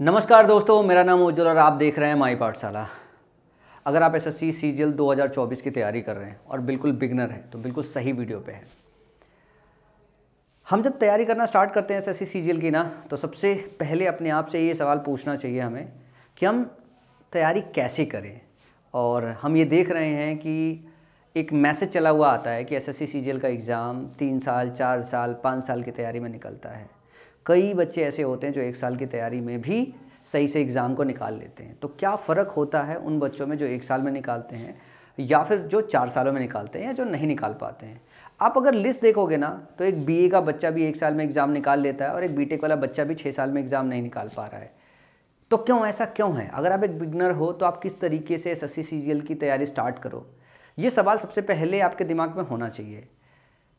नमस्कार दोस्तों मेरा नाम उज्ज्वल और आप देख रहे हैं माई पाठशाला अगर आप S S C C G L दो हज़ार चौबीस की तैयारी कर रहे हैं और बिल्कुल बिगनर हैं तो बिल्कुल सही वीडियो पे हैं हम जब तैयारी करना स्टार्ट करते हैं S S C C G L की ना तो सबसे पहले अपने आप से ये सवाल पूछना चाहिए हमें कि हम तैयारी कैसे करें और हम ये देख रहे हैं कि एक मैसेज चला हुआ आता है कि S S C C G L का एग्ज़ाम तीन साल चार साल पाँच साल की तैयारी में निकलता है कई बच्चे ऐसे होते हैं जो एक साल की तैयारी में भी सही से एग्ज़ाम को निकाल लेते हैं तो क्या फ़र्क होता है उन बच्चों में जो एक साल में निकालते हैं या फिर जो चार सालों में निकालते हैं या जो नहीं निकाल पाते हैं आप अगर लिस्ट देखोगे ना तो एक बीए का बच्चा भी एक साल में एग्ज़ाम निकाल लेता है और एक बी वाला बच्चा भी छः साल में एग्ज़ाम नहीं निकाल पा रहा है तो क्यों ऐसा क्यों है अगर आप एक बिगनर हो तो आप किस तरीके से एस एस की तैयारी स्टार्ट करो ये सवाल सबसे पहले आपके दिमाग में होना चाहिए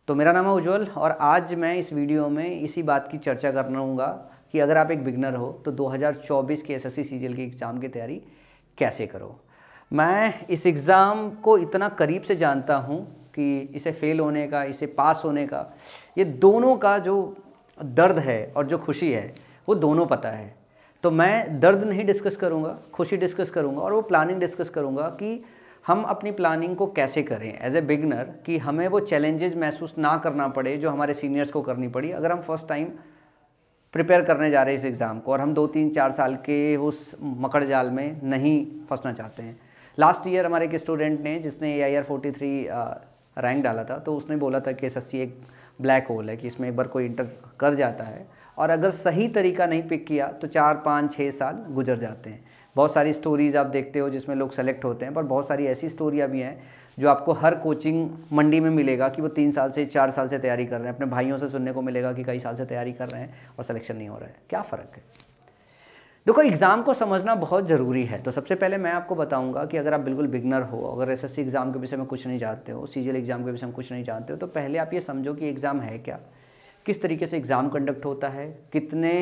तो मेरा नाम है उज्ज्वल और आज मैं इस वीडियो में इसी बात की चर्चा कर हूँगा कि अगर आप एक बिगनर हो तो 2024 के एसएससी सीजीएल के एग्ज़ाम की तैयारी कैसे करो मैं इस एग्ज़ाम को इतना करीब से जानता हूँ कि इसे फेल होने का इसे पास होने का ये दोनों का जो दर्द है और जो खुशी है वो दोनों पता है तो मैं दर्द नहीं डिस्कस करूँगा खुशी डिस्कस करूँगा और वो प्लानिंग डिस्कस करूँगा कि हम अपनी प्लानिंग को कैसे करें एज ए बिगनर कि हमें वो चैलेंजेस महसूस ना करना पड़े जो हमारे सीनियर्स को करनी पड़ी अगर हम फर्स्ट टाइम प्रिपेयर करने जा रहे हैं इस एग्ज़ाम को और हम दो तीन चार साल के उस मकड़ जाल में नहीं फंसना चाहते हैं लास्ट ईयर हमारे एक स्टूडेंट ने जिसने A I R forty three rank डाला था तो उसने बोला था कि एस एस सी एक ब्लैक होल है कि इसमें एक बार कोई इंटर कर जाता है और अगर सही तरीका नहीं पिक किया तो चार पाँच छः साल गुजर जाते हैं बहुत सारी स्टोरीज़ आप देखते हो जिसमें लोग सेलेक्ट होते हैं पर बहुत सारी ऐसी स्टोरियाँ भी हैं जो आपको हर कोचिंग मंडी में मिलेगा कि वो तीन साल से चार साल से तैयारी कर रहे हैं अपने भाइयों से सुनने को मिलेगा कि कई साल से तैयारी कर रहे हैं और सिलेक्शन नहीं हो रहा है क्या फ़र्क है देखो एग्ज़ाम को समझना बहुत ज़रूरी है तो सबसे पहले मैं आपको बताऊंगा कि अगर आप बिल्कुल बिगनर हो अगर एसएससी एग्ज़ाम के विषय में कुछ नहीं जानते हो सी एग्ज़ाम के विषय में कुछ नहीं जानते हो तो पहले आप ये समझो कि एग्ज़ाम है क्या किस तरीके से एग्ज़ाम कंडक्ट होता है कितने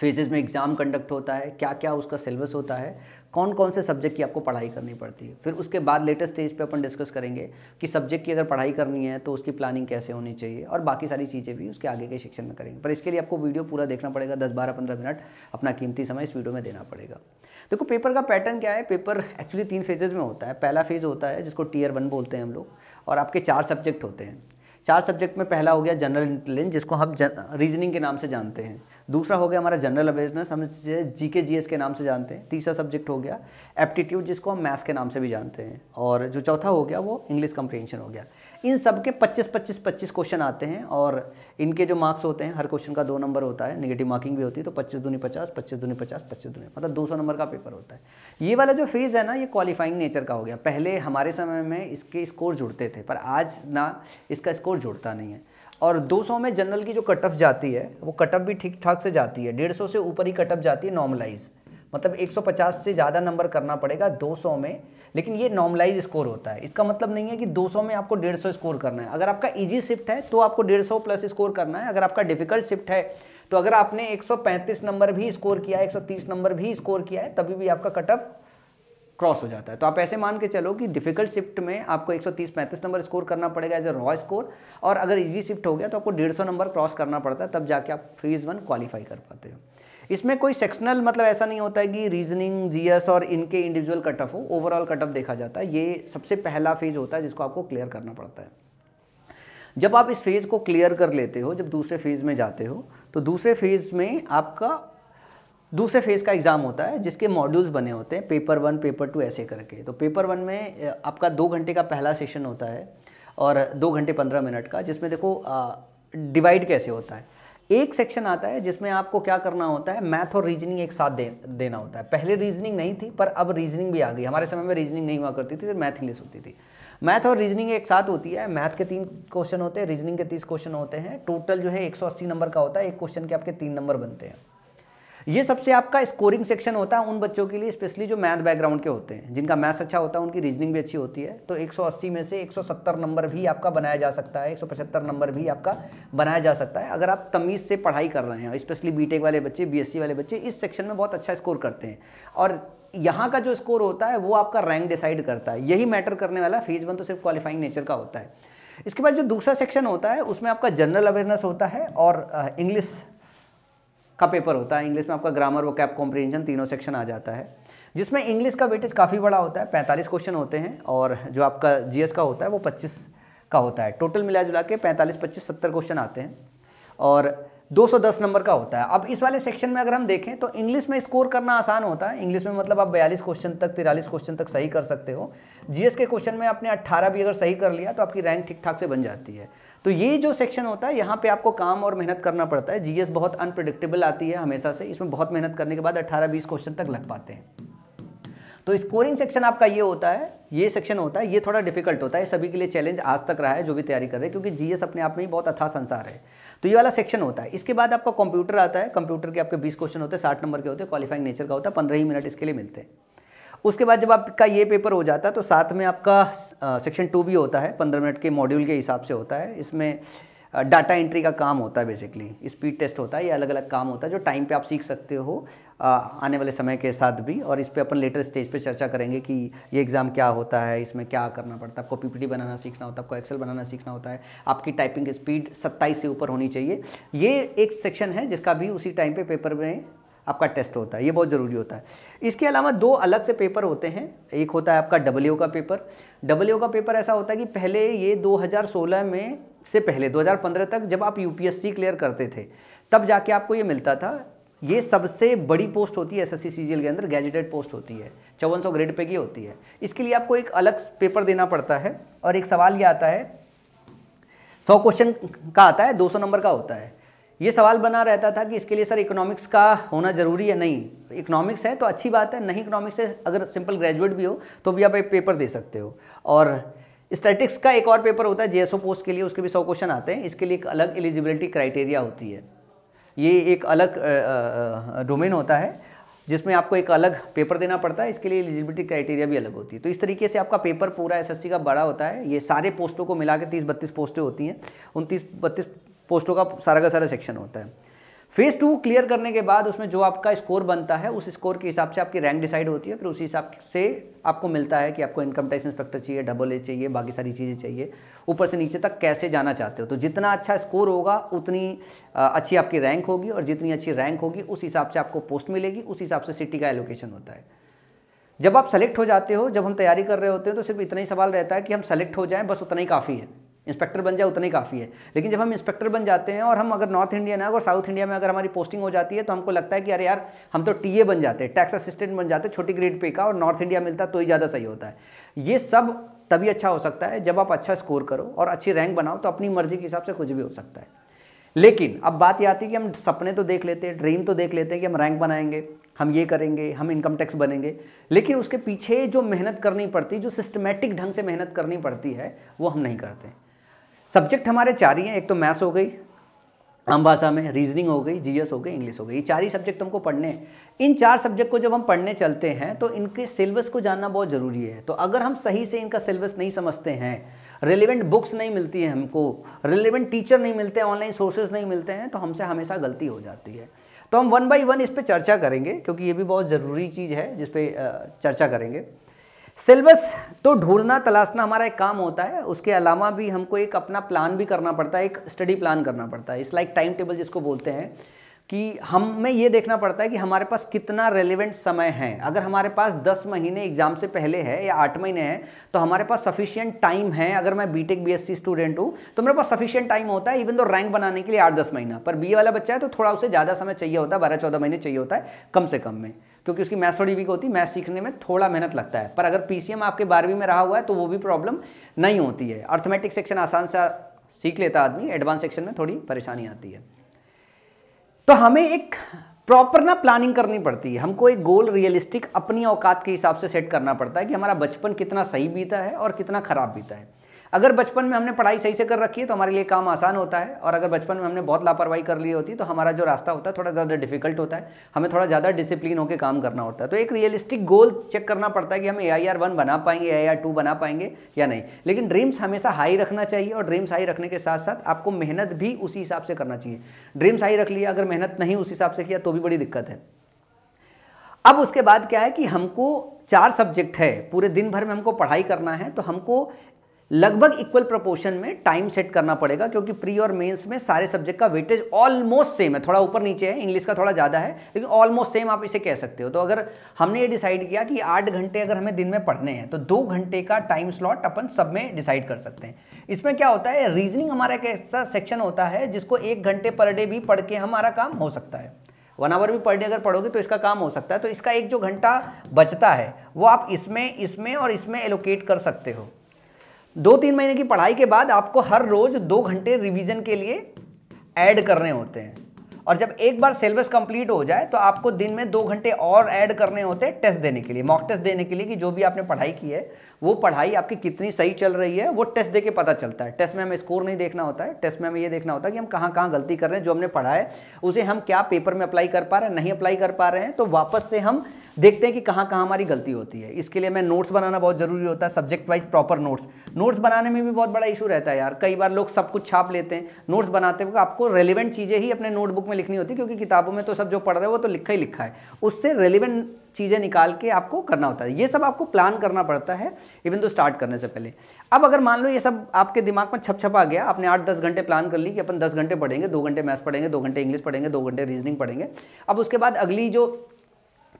फेजेज़ में एग्ज़ाम कंडक्ट होता है क्या क्या उसका सिलेबस होता है कौन कौन से सब्जेक्ट की आपको पढ़ाई करनी पड़ती है फिर उसके बाद लेटेस्ट स्टेज पे अपन डिस्कस करेंगे कि सब्जेक्ट की अगर पढ़ाई करनी है तो उसकी प्लानिंग कैसे होनी चाहिए और बाकी सारी चीज़ें भी उसके आगे के शिक्षण में करेंगे पर इसके लिए आपको वीडियो पूरा देखना पड़ेगा दस बारह पंद्रह मिनट अपना कीमती समय इस वीडियो में देना पड़ेगा देखो पेपर का पैटर्न क्या है पेपर एक्चुअली तीन फेजेज़ में होता है पहला फेज़ होता है जिसको टीयर वन बोलते हैं हम लोग और आपके चार सब्जेक्ट होते हैं चार सब्जेक्ट में पहला हो गया जनरल इंटेलिजेंस जिसको हम रीजनिंग के नाम से जानते हैं दूसरा हो गया हमारा जनरल अवेयरनेस हम इसे जी के जी एस के नाम से जानते हैं तीसरा सब्जेक्ट हो गया एप्टीट्यूड जिसको हम मैथ्स के नाम से भी जानते हैं और जो चौथा हो गया वो इंग्लिश कंप्रेंशन हो गया इन सब के 25 25 25 क्वेश्चन आते हैं और इनके जो मार्क्स होते हैं हर क्वेश्चन का दो नंबर होता है नेगेटिव मार्किंग भी होती है तो पच्चीस दूनी पचास पच्चीस दूनी पचास पच्चीस दूनी मतलब दो सौ नंबर का पेपर होता है ये वाला जो फेज़ है ना ये क्वालिफाइंग नेचर का हो गया पहले हमारे समय में इसके स्कोर जुड़ते थे पर आज ना इसका स्कोर जुड़ता नहीं है और 200 में जनरल की जो कट ऑफ जाती है वो कट ऑफ भी ठीक ठाक से जाती है 150 से ऊपर ही कट ऑफ जाती है नॉर्मलाइज मतलब 150 से ज़्यादा नंबर करना पड़ेगा 200 में लेकिन ये नॉर्मलाइज स्कोर होता है इसका मतलब नहीं है कि 200 में आपको 150 स्कोर करना है अगर आपका ईजी शिफ्ट है तो आपको 150 प्लस स्कोर करना है अगर आपका डिफिकल्ट शिफ्ट है तो अगर आपने 135 नंबर भी स्कोर किया है 130 नंबर भी स्कोर किया है तभी भी आपका कट ऑफ क्रॉस हो जाता है तो आप ऐसे मान के चलो कि डिफिकल्ट शिफ्ट में आपको 130 35 नंबर स्कोर करना पड़ेगा एज ए रॉ स्कोर और अगर इजी शिफ्ट हो गया तो आपको 150 नंबर क्रॉस करना पड़ता है तब जाके आप फेज़ वन क्वालिफाई कर पाते हो इसमें कोई सेक्शनल मतलब ऐसा नहीं होता है कि रीजनिंग जीएस और इनके इंडिविजुअल कट ऑफ हो ओवरऑल कट ऑफ देखा जाता है ये सबसे पहला फेज होता है जिसको आपको क्लियर करना पड़ता है जब आप इस फेज़ को क्लियर कर लेते हो जब दूसरे फेज़ में जाते हो तो दूसरे फेज़ में आपका दूसरे फेज़ का एग्ज़ाम होता है जिसके मॉड्यूल्स बने होते हैं पेपर वन पेपर टू ऐसे करके तो पेपर वन में आपका दो घंटे का पहला सेशन होता है और दो घंटे पंद्रह मिनट का जिसमें देखो डिवाइड कैसे होता है एक सेक्शन आता है जिसमें आपको क्या करना होता है मैथ और रीजनिंग एक साथ दे, देना होता है पहले रीजनिंग नहीं थी पर अब रीजनिंग भी आ गई हमारे समय में रीजनिंग नहीं हुआ करती थी सिर्फ मैथ इंग्लिश होती थी मैथ और रीजनिंग एक साथ होती है मैथ के तीन क्वेश्चन होते हैं रीजनिंग के तीस क्वेश्चन होते हैं टोटल जो है एक नंबर का होता है एक क्वेश्चन के आपके तीन नंबर बनते हैं ये सबसे आपका स्कोरिंग सेक्शन होता है उन बच्चों के लिए स्पेशली जो मैथ बैकग्राउंड के होते हैं जिनका मैथ्स अच्छा होता है उनकी रीजनिंग भी अच्छी होती है तो 180 में से 170 नंबर भी आपका बनाया जा सकता है 175 नंबर भी आपका बनाया जा सकता है अगर आप तमीज़ से पढ़ाई कर रहे हैं स्पेशली बी वाले बच्चे बी वाले बच्चे इस सेक्शन में बहुत अच्छा स्कोर करते हैं और यहाँ का जो स्कोर होता है वो आपका रैंक डिसाइड करता है यही मैटर करने वाला फेज़ वन तो सिर्फ क्वालिफाइंग नेचर का होता है इसके बाद जो दूसरा सेक्शन होता है उसमें आपका जनरल अवेयरनेस होता है और इंग्लिश का पेपर होता है इंग्लिश में आपका ग्रामर वो कैप कॉम्प्रीहेंशन तीनों सेक्शन आ जाता है जिसमें इंग्लिश का वेटेज काफ़ी बड़ा होता है 45 क्वेश्चन होते हैं और जो आपका जीएस का होता है वो 25 का होता है टोटल मिला जुला के पैंतालीस पच्चीस सत्तर क्वेश्चन आते हैं और 210 नंबर का होता है अब इस वाले सेक्शन में अगर हम देखें तो इंग्लिश में स्कोर करना आसान होता है इंग्लिश में मतलब आप बयालीस क्वेश्चन तक तिरालीस क्वेश्चन तक सही कर सकते हो जीएस के क्वेश्चन में आपने अट्ठारह भी अगर सही कर लिया तो आपकी रैंक ठीक ठाक से बन जाती है तो ये जो सेक्शन होता है यहाँ पे आपको काम और मेहनत करना पड़ता है जीएस बहुत अनप्रडिक्टेबल आती है हमेशा से इसमें बहुत मेहनत करने के बाद अट्ठारह बीस क्वेश्चन तक लग पाते हैं तो स्कोरिंग सेक्शन आपका ये होता है ये सेक्शन होता है ये थोड़ा डिफिकल्ट होता है सभी के लिए चैलेंज आज तक रहा है जो भी तैयारी कर रहे हैं क्योंकि जीएस अपने आप में ही बहुत अथा संसार है तो ये वाला सेक्शन होता है इसके बाद आपका कंप्यूटर आता है कंप्यूटर के आपके बीस क्वेश्चन होते हैं साठ नंबर के होते हैं क्वालिफाइंग नेचर का होता है पंद्रह ही मिनट इसके लिए मिलते हैं उसके बाद जब आपका ये पेपर हो जाता है तो साथ में आपका सेक्शन टू भी होता है पंद्रह मिनट के मॉड्यूल के हिसाब से होता है इसमें डाटा एंट्री का काम होता है बेसिकली स्पीड टेस्ट होता है ये अलग अलग काम होता है जो टाइम पे आप सीख सकते हो आने वाले समय के साथ भी और इस पर अपन लेटर स्टेज पे चर्चा करेंगे कि ये एग्ज़ाम क्या होता है इसमें क्या करना पड़ता है आपको पीपीटी बनाना सीखना होता है आपको एक्सेल बनाना सीखना होता है आपकी टाइपिंग स्पीड सत्ताईस से ऊपर होनी चाहिए ये एक सेक्शन है जिसका भी उसी टाइम पे पेपर में आपका टेस्ट होता है ये बहुत ज़रूरी होता है इसके अलावा दो अलग से पेपर होते हैं एक होता है आपका डब्ल्यू का पेपर डब्ल्यू का पेपर ऐसा होता है कि पहले ये 2016 में से पहले 2015 तक जब आप यूपीएससी क्लियर करते थे तब जाके आपको ये मिलता था ये सबसे बड़ी पोस्ट होती है एस एस के अंदर गैजेटेड पोस्ट होती है चौवन सौ ग्रेड पे की होती है इसके लिए आपको एक अलग पेपर देना पड़ता है और एक सवाल ये आता है सौ क्वेश्चन का आता है दो सौ नंबर का होता है ये सवाल बना रहता था कि इसके लिए सर इकोनॉमिक्स का होना ज़रूरी है नहीं इकोनॉमिक्स है तो अच्छी बात है नहीं इकोनॉमिक्स है अगर सिंपल ग्रेजुएट भी हो तो भी आप एक पेपर दे सकते हो और स्टैटिक्स का एक और पेपर होता है जे पोस्ट के लिए उसके भी सौ क्वेश्चन आते हैं इसके लिए एक अलग एलिजिबिलिटी क्राइटेरिया होती है ये एक अलग डोमेन होता है जिसमें आपको एक अलग पेपर देना पड़ता है इसके लिए एलिजिबिलिटी क्राइटेरिया भी अलग होती है तो इस तरीके से आपका पेपर पूरा एसएससी का बड़ा होता है ये सारे पोस्टों को मिला के तीस बत्तीस पोस्टें होती हैं उन तीस बत्तीस पोस्टों का सारा का सारा सेक्शन होता है फेज़ टू क्लियर करने के बाद उसमें जो आपका स्कोर बनता है उस स्कोर के हिसाब से आपकी रैंक डिसाइड होती है फिर उसी हिसाब से आपको मिलता है कि आपको इनकम टैक्स इंस्पेक्टर चाहिए डबल ए चाहिए बाकी सारी चीज़ें चाहिए ऊपर से नीचे तक कैसे जाना चाहते हो तो जितना अच्छा स्कोर होगा उतनी अच्छी आपकी रैंक होगी और जितनी अच्छी रैंक होगी उस हिसाब से आपको पोस्ट मिलेगी उस हिसाब से सिटी का एलोकेशन होता है जब आप सेलेक्ट हो जाते हो जब हम तैयारी कर रहे होते हैं तो सिर्फ इतना ही सवाल रहता है कि हम सेलेक्ट हो जाएं बस उतना ही काफ़ी है इंस्पेक्टर बन जाए उतने काफ़ी है लेकिन जब हम इंस्पेक्टर बन जाते हैं और हम अगर नॉर्थ इंडिया ना और साउथ इंडिया में अगर हमारी पोस्टिंग हो जाती है तो हमको लगता है कि अरे यार हम तो टीए बन जाते हैं टैक्स असिस्टेंट बन जाते हैं छोटी ग्रेड पे का और नॉर्थ इंडिया मिलता तो ही ज़्यादा सही होता है ये सब तभी अच्छा हो सकता है जब आप अच्छा स्कोर करो और अच्छी रैंक बनाओ तो अपनी मर्जी के हिसाब से कुछ भी हो सकता है लेकिन अब बात यह आती है कि हम सपने तो देख लेते हैं ड्रीम तो देख लेते हैं कि हम रैंक बनाएंगे हम ये करेंगे हम इनकम टैक्स बनेंगे लेकिन उसके पीछे जो मेहनत करनी पड़ती जो सिस्टमेटिक ढंग से मेहनत करनी पड़ती है वो हम नहीं करते सब्जेक्ट हमारे चार ही हैं एक तो मैथ्स हो गई आम भाषा में रीजनिंग हो गई जीएस हो गई इंग्लिश हो गई ये चार ही सब्जेक्ट हमको पढ़ने इन चार सब्जेक्ट को जब हम पढ़ने चलते हैं तो इनके सिलेबस को जानना बहुत ज़रूरी है तो अगर हम सही से इनका सिलेबस नहीं समझते हैं रिलेवेंट बुक्स नहीं मिलती हैं हमको रिलेवेंट टीचर नहीं मिलते हैं ऑनलाइन सोर्सेज नहीं मिलते हैं तो हमसे हमेशा गलती हो जाती है तो हम वन बाई वन इस पर चर्चा करेंगे क्योंकि ये भी बहुत ज़रूरी चीज़ है जिस पर चर्चा करेंगे सिलेबस तो ढूंढना तलाशना हमारा एक काम होता है उसके अलावा भी हमको एक अपना प्लान भी करना पड़ता है एक स्टडी प्लान करना पड़ता है इस लाइक टाइम टेबल जिसको बोलते हैं कि हमें ये देखना पड़ता है कि हमारे पास कितना रेलिवेंट समय है अगर हमारे पास 10 महीने एग्ज़ाम से पहले है या 8 महीने हैं तो हमारे पास सफिशियंट टाइम है अगर मैं बीटेक बीएससी स्टूडेंट हूँ तो मेरे पास सफिशियंट टाइम होता है इवन दो रैंक बनाने के लिए आठ दस महीना पर बी वाला बच्चा है तो थोड़ा उसे ज़्यादा समय चाहिए होता है बारह चौदह महीने चाहिए होता है कम से कम में क्योंकि उसकी मैथ्स थोड़ी वीक होती है मैथ सीखने में थोड़ा मेहनत लगता है पर अगर पी आपके बारहवीं में रहा हुआ है तो वो भी प्रॉब्लम नहीं होती है अर्थमेटिक सेक्शन आसान से सीख लेता आदमी एडवांस सेक्शन में थोड़ी परेशानी आती है तो हमें एक प्रॉपर ना प्लानिंग करनी पड़ती है हमको एक गोल रियलिस्टिक अपनी औकात के हिसाब से सेट करना पड़ता है कि हमारा बचपन कितना सही बीता है और कितना ख़राब बीता है अगर बचपन में हमने पढ़ाई सही से कर रखी है तो हमारे लिए काम आसान होता है और अगर बचपन में हमने बहुत लापरवाही कर ली होती है तो हमारा जो रास्ता होता है थोड़ा ज़्यादा डिफिकल्ट होता है हमें थोड़ा ज़्यादा डिसिप्लिन होकर काम करना होता है तो एक रियलिस्टिक गोल चेक करना पड़ता है कि हम ए आई आर वन बना पाएंगे ए आई आर टू बना पाएंगे या नहीं लेकिन ड्रीम्स हमेशा हाई रखना चाहिए और ड्रीम्स हाई रखने के साथ साथ आपको मेहनत भी उसी हिसाब से करना चाहिए ड्रीम्स हाई रख लिया अगर मेहनत नहीं उस हिसाब से किया तो भी बड़ी दिक्कत है अब उसके बाद क्या है कि हमको चार सब्जेक्ट है पूरे दिन भर में हमको पढ़ाई करना है तो हमको लगभग इक्वल प्रोपोर्शन में टाइम सेट करना पड़ेगा क्योंकि प्री और मेंस में सारे सब्जेक्ट का वेटेज ऑलमोस्ट सेम है थोड़ा ऊपर नीचे है इंग्लिश का थोड़ा ज़्यादा है लेकिन ऑलमोस्ट सेम आप इसे कह सकते हो तो अगर हमने ये डिसाइड किया कि आठ घंटे अगर हमें दिन में पढ़ने हैं तो दो घंटे का टाइम स्लॉट अपन सब में डिसाइड कर सकते हैं इसमें क्या होता है रीजनिंग हमारा एक ऐसा सेक्शन होता है जिसको एक घंटे पर डे भी पढ़ के हमारा काम हो सकता है वन आवर भी पर डे अगर पढ़ोगे तो इसका काम हो सकता है तो इसका एक जो घंटा बचता है वो आप इसमें इसमें और इसमें एलोकेट कर सकते हो दो तीन महीने की पढ़ाई के बाद आपको हर रोज़ दो घंटे रिवीजन के लिए ऐड करने होते हैं और जब एक बार सिलेबस कंप्लीट हो जाए तो आपको दिन में दो घंटे और ऐड करने होते हैं टेस्ट देने के लिए मॉक टेस्ट देने के लिए कि जो भी आपने पढ़ाई की है वो पढ़ाई आपकी कितनी सही चल रही है वो टेस्ट दे के पता चलता है टेस्ट में हमें स्कोर नहीं देखना होता है टेस्ट में हमें ये देखना होता है कि हम कहाँ कहाँ गलती कर रहे हैं जो हमने पढ़ा है उसे हम क्या पेपर में अप्लाई कर पा रहे हैं नहीं अप्लाई कर पा रहे हैं तो वापस से हम देखते हैं कि कहाँ कहाँ हमारी गलती होती है इसके लिए मैं नोट्स बनाना बहुत ज़रूरी होता है subject wise proper notes notes बनाने में भी बहुत बड़ा इशू रहता है यार कई बार लोग सब कुछ छाप लेते हैं नोट्स बनाते वक्त आपको रेलिवेंट चीज़ें ही अपने नोटबुक में लिखनी होती है क्योंकि किताबों में तो सब जो पढ़ रहे हो वो तो लिखा ही लिखा है उससे रेलिवेंट चीज़ें निकाल के आपको करना होता है ये सब आपको प्लान करना पड़ता है इवन तो स्टार्ट करने से पहले अब अगर मान लो ये सब आपके दिमाग में छप छपा गया आपने आठ दस घंटे प्लान कर ली कि अपन दस घंटे पढ़ेंगे दो घंटे मैथ्स पढ़ेंगे दो घंटे इंग्लिश पढ़ेंगे दो घंटे रीजनिंग पढ़ेंगे अब उसके बाद अगली जो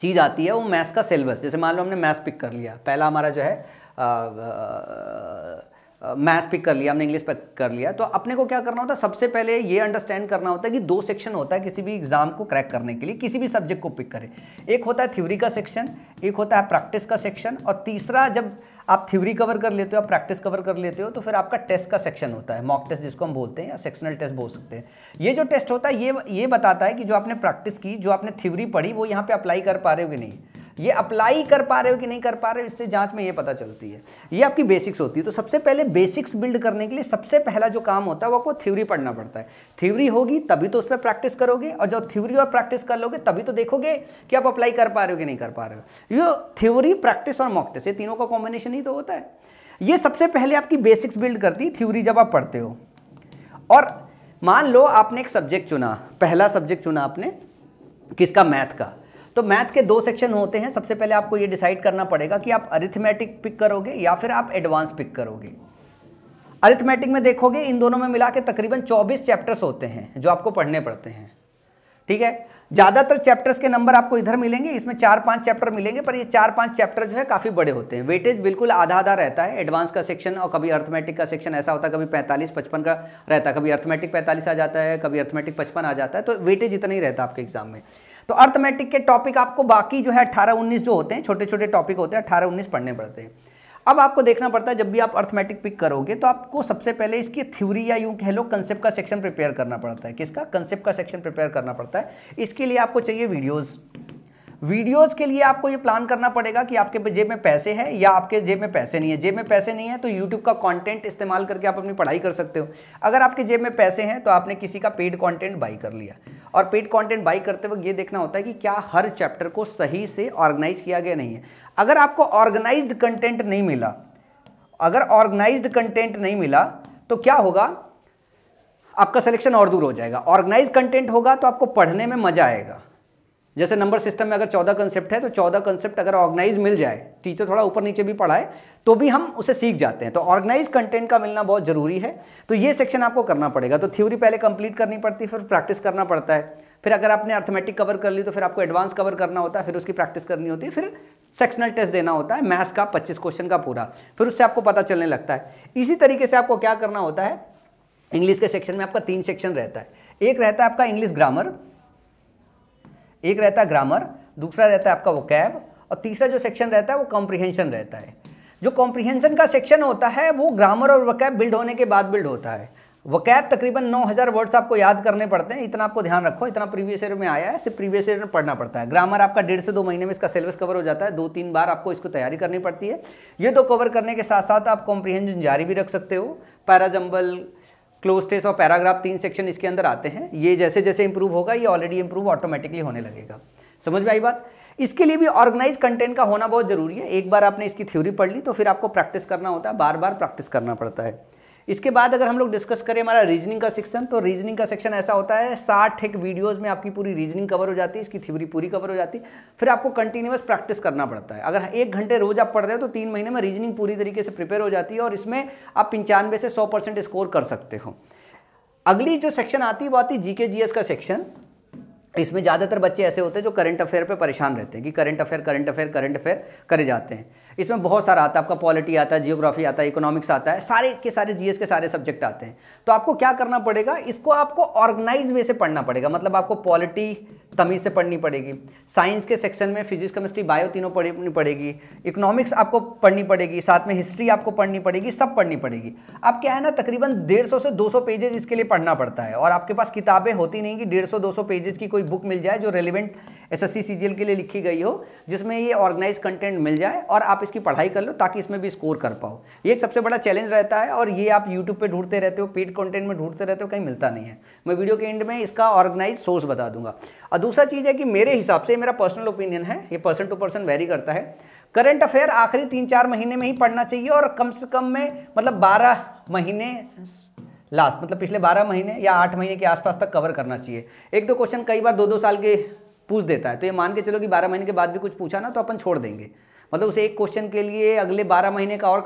चीज़ आती है वो मैथ्स का सिलेबस जैसे मान लो हमने मैथ्स पिक कर लिया पहला हमारा जो है आ, आ, मैथ्स पिक कर लिया हमने इंग्लिश पिक कर लिया तो अपने को क्या करना होता है सबसे पहले ये अंडरस्टैंड करना होता है कि दो सेक्शन होता है किसी भी एग्जाम को क्रैक करने के लिए किसी भी सब्जेक्ट को पिक करें एक होता है थ्योरी का सेक्शन एक होता है प्रैक्टिस का सेक्शन और तीसरा जब आप थ्योरी कवर कर लेते हो आप प्रैक्टिस कवर कर लेते हो तो फिर आपका टेस्ट का सेक्शन होता है मॉक टेस्ट जिसको हम बोलते हैं या सेक्शनल टेस्ट बोल सकते हैं ये जो टेस्ट होता है ये ये बताता है कि जो आपने प्रैक्टिस की जो आपने थ्योरी पढ़ी वो यहाँ पर अप्लाई कर पा रहे हो कि नहीं ये अप्लाई कर पा रहे हो कि नहीं कर पा रहे हो इससे जांच में ये पता चलती है ये आपकी बेसिक्स होती है तो सबसे पहले बेसिक्स बिल्ड करने के लिए सबसे पहला जो काम होता है वो आपको थ्योरी पढ़ना पड़ता है थ्योरी होगी तभी तो उस पर प्रैक्टिस करोगे और जब थ्योरी और प्रैक्टिस कर लोगे तभी तो देखोगे कि आप अप्लाई कर पा रहे हो कि नहीं कर पा रहे हो ये थ्योरी प्रैक्टिस और मॉक टेस्ट ये तीनों का कॉम्बिनेशन ही तो होता है ये सबसे पहले आपकी बेसिक्स बिल्ड करती है थ्योरी जब आप पढ़ते हो और मान लो आपने एक सब्जेक्ट चुना पहला सब्जेक्ट चुना आपने किसका मैथ का तो मैथ के दो सेक्शन होते हैं सबसे पहले आपको ये डिसाइड करना पड़ेगा कि आप अरिथमेटिक पिक करोगे या फिर आप एडवांस पिक करोगे अरिथमेटिक में देखोगे इन दोनों में मिला के तकरीबन 24 चैप्टर्स होते हैं जो आपको पढ़ने पड़ते हैं ठीक है ज़्यादातर चैप्टर्स के नंबर आपको इधर मिलेंगे इसमें चार पांच चैप्टर मिलेंगे पर ये चार पांच चैप्टर जो है काफ़ी बड़े होते हैं वेटेज बिल्कुल आधा आधा रहता है एडवांस का सेक्शन और कभी अर्थमेटिक का सेक्शन ऐसा होता है कभी पैंतालीस पचपन का रहता है कभी अर्थमेटिक पैंतालीस आ जाता है कभी अर्थमेटिक पचपन आ जाता है तो वेटेज इतना ही रहता है आपके एग्जाम में तो अर्थमेटिक के टॉपिक आपको बाकी जो है अट्ठारह उन्नीस जो होते हैं छोटे छोटे टॉपिक होते हैं अट्ठारह उन्नीस पढ़ने पड़ते हैं अब आपको देखना पड़ता है जब भी आप अर्थमेटिक पिक करोगे तो आपको सबसे पहले इसकी थ्योरी या यूं कह लो कंसेप्ट का सेक्शन प्रिपेयर करना पड़ता है किसका कंसेप्ट का सेक्शन प्रिपेयर करना पड़ता है इसके लिए आपको चाहिए वीडियोज़ वीडियोस के लिए आपको ये प्लान करना पड़ेगा कि आपके जेब में पैसे हैं या आपके जेब में पैसे नहीं है जेब में पैसे नहीं है तो यूट्यूब का कंटेंट इस्तेमाल करके आप अपनी पढ़ाई कर सकते हो अगर आपके जेब में पैसे हैं तो आपने किसी का पेड कंटेंट बाई कर लिया और पेड कंटेंट बाई करते वक्त ये देखना होता है कि क्या हर चैप्टर को सही से ऑर्गेनाइज किया गया नहीं है अगर आपको ऑर्गेनाइज कंटेंट नहीं मिला अगर ऑर्गेनाइज कंटेंट नहीं मिला तो क्या होगा आपका सिलेक्शन और दूर हो जाएगा ऑर्गेनाइज कंटेंट होगा तो आपको पढ़ने में मजा आएगा जैसे नंबर सिस्टम में अगर चौदह कंसेप्ट है तो चौदह कंसेप्ट अगर ऑर्गेनाइज मिल जाए टीचर थोड़ा ऊपर नीचे भी पढ़ाए तो भी हम उसे सीख जाते हैं तो ऑर्गेनाइज कंटेंट का मिलना बहुत ज़रूरी है तो ये सेक्शन आपको करना पड़ेगा तो थ्योरी पहले कंप्लीट करनी पड़ती है फिर प्रैक्टिस करना पड़ता है फिर अगर आपने अर्थमेटिक कवर कर ली तो फिर आपको एडवांस कवर करना होता है फिर उसकी प्रैक्टिस करनी होती है फिर सेक्शनल टेस्ट देना होता है मैथ्स का पच्चीस क्वेश्चन का पूरा फिर उससे आपको पता चलने लगता है इसी तरीके से आपको क्या करना होता है इंग्लिश के सेक्शन में आपका तीन सेक्शन रहता है एक रहता है आपका इंग्लिश ग्रामर एक रहता है ग्रामर दूसरा रहता है आपका वो कैब और तीसरा जो सेक्शन रहता है वो कॉम्प्रिहेंशन रहता है जो कॉम्प्रिहेंशन का सेक्शन होता है वो ग्रामर और वकैब बिल्ड होने के बाद बिल्ड होता है वकैब तकरीबन 9000 वर्ड्स आपको याद करने पड़ते हैं इतना आपको ध्यान रखो इतना प्रीवियस ईयर में आया है सिर्फ प्रीवियस ईयर में पढ़ना पड़ता है ग्रामर आपका डेढ़ से दो महीने में इसका सिलेबस कवर हो जाता है दो तीन बार आपको इसको तैयारी करनी पड़ती है ये दो कवर करने के साथ साथ आप कॉम्प्रीहेंशन जारी भी रख सकते हो पैराजम्बल क्लोज और पैराग्राफ तीन सेक्शन इसके अंदर आते हैं ये जैसे जैसे इंप्रूव होगा ये ऑलरेडी इंप्रूव ऑटोमेटिकली होने लगेगा समझ में आई बात इसके लिए भी ऑर्गेनाइज कंटेंट का होना बहुत जरूरी है एक बार आपने इसकी थ्योरी पढ़ ली तो फिर आपको प्रैक्टिस करना होता है बार बार प्रैक्टिस करना पड़ता है इसके बाद अगर हम लोग डिस्कस करें हमारा रीजनिंग का सेक्शन तो रीजनिंग का सेक्शन ऐसा होता है साठ एक वीडियोज़ में आपकी पूरी रीजनिंग कवर हो जाती है इसकी थ्योरी पूरी कवर हो जाती है फिर आपको कंटिन्यूस प्रैक्टिस करना पड़ता है अगर एक घंटे रोज आप पढ़ रहे हो तो तीन महीने में रीजनिंग पूरी तरीके से प्रिपेयर हो जाती है और इसमें आप पंचानवे से सौ स्कोर कर सकते हो अगली जो सेक्शन आती है वो आती है जीके जीएस का सेक्शन इसमें ज़्यादातर बच्चे ऐसे होते हैं जो करंट अफेयर पे परेशान रहते हैं कि current affair current affair current affair करे जाते हैं इसमें बहुत सारा आता है आपका पॉलिटी आता है जियोग्राफी आता है इकोनॉमिक्स आता है सारे के सारे जीएस के सारे सब्जेक्ट आते हैं तो आपको क्या करना पड़ेगा इसको आपको ऑर्गेनाइज वे से पढ़ना पड़ेगा मतलब आपको पॉलिटी तमीज़ से पढ़नी पड़ेगी साइंस के सेक्शन में फिजिक्स केमिस्ट्री बायो तीनों पढ़नी पड़ेगी इकोनॉमिक्स आपको पढ़नी पड़ेगी साथ में हिस्ट्री आपको पढ़नी पड़ेगी सब पढ़नी पड़ेगी अब क्या है ना तकरीबन डेढ़ सौ से दो सौ पेजेज इसके लिए पढ़ना पड़ता है और आपके पास किताबें होती नहीं कि डेढ़ सौ दो सौ पेजेज की कोई बुक मिल जाए जो रेलिवेंट एस एस के लिए लिखी गई हो जिसमें ये ऑर्गेनाइज कंटेंट मिल जाए और आप इसकी पढ़ाई कर लो ताकि इसमें भी स्कोर कर पाओ ये एक सबसे बड़ा चैलेंज रहता है और ये आप यूट्यूब पर ढूंढते रहते हो पेड कंटेंट में ढूंढते रहते हो कहीं मिलता नहीं है मैं वीडियो के एंड में इसका ऑर्गेनाइज सोर्स बता दूंगा दूसरा चीज़ है कि मेरे हिसाब से मेरा पर्सनल ओपिनियन है ये पर्सन टू पर्सन वेरी करता है करंट अफेयर आखिरी तीन चार महीने में ही पढ़ना चाहिए और कम से कम में मतलब बारह महीने लास्ट मतलब पिछले बारह महीने या आठ महीने के आसपास तक कवर करना चाहिए एक दो क्वेश्चन कई बार दो दो साल के पूछ देता है तो ये मान के चलो कि बारह महीने के बाद भी कुछ पूछा ना तो अपन छोड़ देंगे मतलब उसे एक क्वेश्चन के लिए अगले बारह महीने का और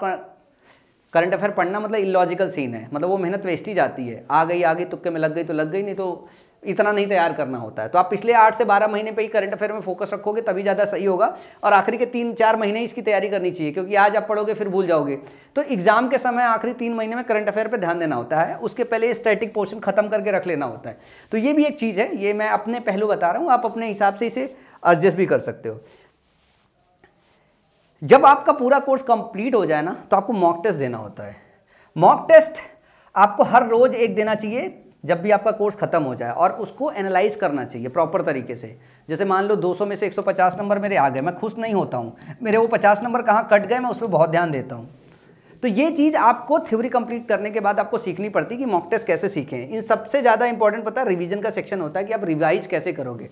करंट अफेयर पढ़ना मतलब इलॉजिकल सीन है मतलब वो मेहनत वेस्ट ही जाती है आ गई आ गई तुक्के में लग गई तो लग गई नहीं तो इतना नहीं तैयार करना होता है तो आप पिछले आठ से बारह महीने पे ही करंट अफेयर में फोकस रखोगे तभी ज़्यादा सही होगा और आखिरी के तीन चार महीने इसकी तैयारी करनी चाहिए क्योंकि आज आप पढ़ोगे फिर भूल जाओगे तो एग्जाम के समय आखिरी तीन महीने में करंट अफेयर पर ध्यान देना होता है उसके पहले स्टैटिक पोर्शन खत्म करके रख लेना होता है तो ये भी एक चीज़ है ये मैं अपने पहलू बता रहा हूँ आप अपने हिसाब से इसे एडजस्ट भी कर सकते हो जब आपका पूरा कोर्स कंप्लीट हो जाए ना तो आपको मॉक टेस्ट देना होता है मॉक टेस्ट आपको हर रोज़ एक देना चाहिए जब भी आपका कोर्स खत्म हो जाए और उसको एनालाइज करना चाहिए प्रॉपर तरीके से जैसे मान लो 200 में से 150 नंबर मेरे आ गए मैं खुश नहीं होता हूँ मेरे वो 50 नंबर कहाँ कट गए मैं उस पर बहुत ध्यान देता हूँ तो ये चीज़ आपको थ्योरी कंप्लीट करने के बाद आपको सीखनी पड़ती कि मॉक टेस्ट कैसे सीखें इन सबसे ज़्यादा इंपॉर्टेंट पता है रिविजन का सेक्शन होता है कि आप रिवाइज कैसे करोगे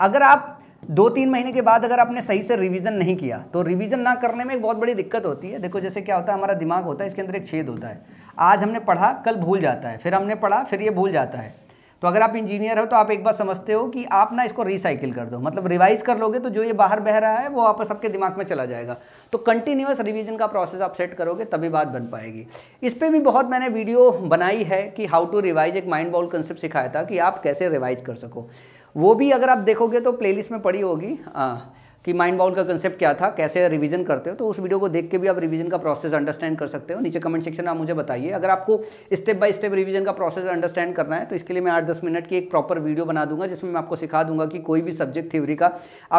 अगर आप दो तीन महीने के बाद अगर आपने सही से रिवीजन नहीं किया तो रिवीजन ना करने में एक बहुत बड़ी दिक्कत होती है देखो जैसे क्या होता है हमारा दिमाग होता है इसके अंदर एक छेद होता है आज हमने पढ़ा कल भूल जाता है फिर हमने पढ़ा फिर ये भूल जाता है तो अगर आप इंजीनियर हो तो आप एक बार समझते हो कि आप ना इसको रिसाइकिल कर दो मतलब रिवाइज कर लोगे तो जो ये बाहर बह रहा है वो आप सबके दिमाग में चला जाएगा तो कंटिन्यूस रिवीजन का प्रोसेस आप सेट करोगे तभी बात बन पाएगी इस पर भी बहुत मैंने वीडियो बनाई है कि हाउ टू रिवाइज एक माइंड बॉल कंसेप्ट सिखाया था कि आप कैसे रिवाइज कर सको वो भी अगर आप देखोगे तो प्लेलिस्ट में पड़ी होगी हाँ। कि माइंड बाउल का कंसेप्ट क्या था कैसे रिवीजन करते हो तो उस वीडियो को देख के भी आप रिवीजन का प्रोसेस अंडरस्टैंड कर सकते हो नीचे कमेंट सेक्शन में आप मुझे बताइए अगर आपको स्टेप बाय स्टेप रिवीजन का प्रोसेस अंडरस्टैंड करना है तो इसके लिए मैं आठ दस मिनट की एक प्रॉपर वीडियो बना दूंगा जिसमें मैं आपको सिखा दूंगा कि कोई भी सब्जेक्ट थ्योरी का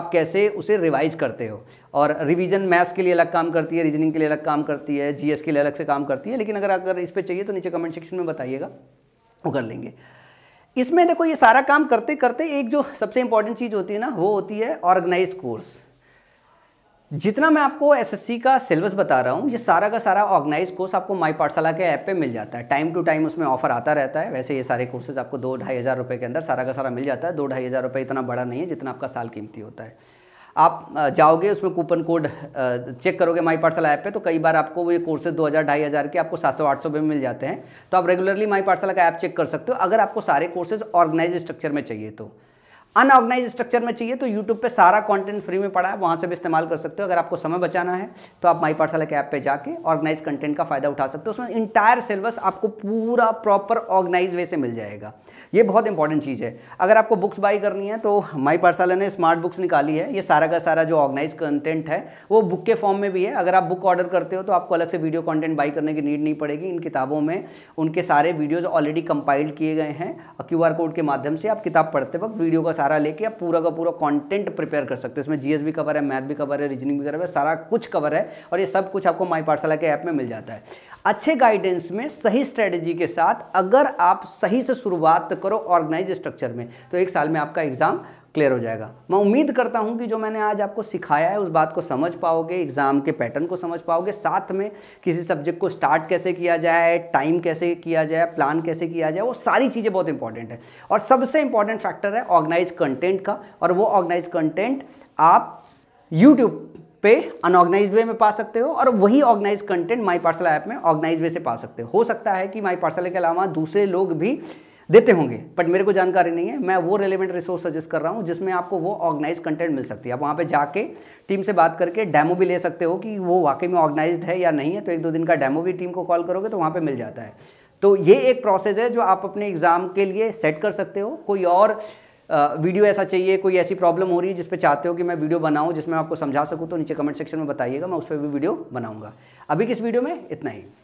आप कैसे उसे रिवाइज करते हो और रिवीजन मैथ्स के लिए अलग काम करती है रीजनिंग के लिए अलग काम करती है जीएस के लिए अलग से काम करती है लेकिन अगर अगर इस पर चाहिए तो नीचे कमेंट सेक्शन में बताइएगा वो कर लेंगे इसमें देखो ये सारा काम करते करते एक जो सबसे इंपॉर्टेंट चीज़ होती है ना वो होती है ऑर्गेनाइज कोर्स जितना मैं आपको एसएससी का सिलेबस बता रहा हूँ ये सारा का सारा ऑर्गेनाइज कोर्स आपको माई पाठशाला के ऐप पे मिल जाता है टाइम टू टाइम उसमें ऑफर आता रहता है वैसे ये सारे कोर्सेज आपको दो ढाई हज़ार रुपये के अंदर सारा का सारा मिल जाता है दो ढाई हज़ार रुपये इतना बड़ा नहीं है जितना आपका साल कीमती होता है आप जाओगे उसमें कूपन कोड चेक करोगे माई पार्सल ऐप पे तो कई बार आपको ये कोर्सेज दो हज़ार ढाई हज़ार के आपको सात सौ आठ सौ में मिल जाते हैं तो आप रेगुलरली माई पार्सल का ऐप चेक कर सकते हो अगर आपको सारे कोर्सेज ऑर्गेनाइज स्ट्रक्चर में चाहिए तो अनऑर्गेनाइज स्ट्रक्चर में चाहिए तो यूट्यूब पर सारा कॉन्टेंट फ्री में पड़ा है वहाँ से भी इस्तेमाल कर सकते हो अगर आपको समय बचाना है तो आप माई पार्सल के ऐप पर जाके ऑर्गेनाइज कंटेंट का फ़ायदा उठा सकते हो उसमें इंटायर सिलेबस आपको पूरा प्रॉपर ऑर्गेनाइज वे से मिल जाएगा ये बहुत इंपॉर्टेंट चीज़ है अगर आपको बुक्स बाई करनी है तो माई पाठशाला ने स्मार्ट बुक्स निकाली है ये सारा का सारा जो ऑर्गेनाइज कंटेंट है वो बुक के फॉर्म में भी है अगर आप बुक ऑर्डर करते हो तो आपको अलग से वीडियो कॉन्टेंट बाई करने की नीड नहीं पड़ेगी इन किताबों में उनके सारे वीडियोज़ ऑलरेडी कंपाइल्ड किए गए हैं क्यू कोड के माध्यम से आप किताब पढ़ते वक्त वीडियो का सारा लेके आप पूरा का पूरा कॉन्टेंट प्रिपेयर कर सकते हैं इसमें जीएस भी कवर है मैथ भी कवर है रीजनिंग भी कवर है सारा कुछ कवर है और ये सब कुछ आपको माई पाठशाला के ऐप में मिल जाता है अच्छे गाइडेंस में सही स्ट्रेटेजी के साथ अगर आप सही से शुरुआत करो ऑर्गेनाइज स्ट्रक्चर में तो एक साल में आपका एग्ज़ाम क्लियर हो जाएगा मैं उम्मीद करता हूं कि जो मैंने आज आपको सिखाया है उस बात को समझ पाओगे एग्ज़ाम के पैटर्न को समझ पाओगे साथ में किसी सब्जेक्ट को स्टार्ट कैसे किया जाए टाइम कैसे किया जाए प्लान कैसे किया जाए वो सारी चीज़ें बहुत इंपॉर्टेंट है और सबसे इंपॉर्टेंट फैक्टर है ऑर्गेनाइज कंटेंट का और वो ऑर्गेनाइज कंटेंट आप यूट्यूब पे अनऑर्गेनाइज वे में पा सकते हो और वही organise content My Parcel app में ऑर्गेनाइज वे से पा सकते हो हो सकता है कि माई पार्सल के अलावा दूसरे लोग भी देते होंगे बट मेरे को जानकारी नहीं है मैं वो रेलिवेंट रिसोर्स सजेस्ट कर रहा हूँ जिसमें आपको वो ऑर्गेनाइज कंटेंट मिल सकती है आप वहाँ पे जाके टीम से बात करके डेमो भी ले सकते हो कि वो वाकई में ऑर्गेनाइज है या नहीं है तो एक दो दिन का डेमो भी टीम को कॉल करोगे तो वहाँ पर मिल जाता है तो ये एक प्रोसेस है जो आप अपने एग्ज़ाम के लिए सेट कर सकते हो कोई और वीडियो ऐसा चाहिए कोई ऐसी प्रॉब्लम हो रही है जिस चाहते हो कि मैं वीडियो बनाऊँ जिसमें आपको समझा सकूँ तो नीचे कमेंट सेक्शन में बताइएगा मैं उस पर भी वीडियो बनाऊँगा अभी किस वीडियो में इतना ही